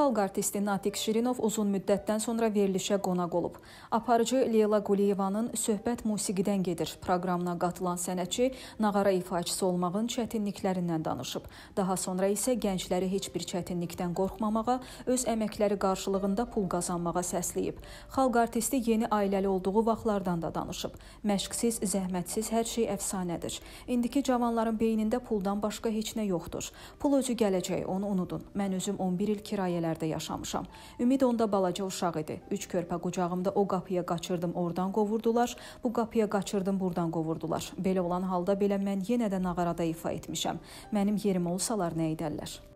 Xalq artisti Natiq Şirinov uzun müddətdən sonra verilişə qonaq olub. Aparıcı Leyla Quliyevanın Söhbət musiqidən gedir proqramına qatılan sənətçi nağara ifaçısı olmağın çətinliklərindən danışıb. Daha sonra isə gəncləri heç bir çətinlikdən qorxmamağa, öz əməkləri qarşılığında pul qazanmağa səsləyib. Xalq artisti yeni ailəli olduğu vaxtlardan da danışıb. Məşqsiz, zəhmətsiz hər şey əfsanədir. İndiki cavanların beynində puldan başqa heç nə yoxdur. Pul özü gələcək, onu unudun. Mən özüm 11 il kirayə ailələrdə yaşamışam. Ümid onda balaca uşaq idi. Üç körpə qucağımda o qapıya qaçırdım, oradan qovurdular, bu qapıya qaçırdım, burdan qovurdular. Belə olan halda belə mən yenə də nağarada ifa etmişəm. Mənim yerim olsalar nə edərlər?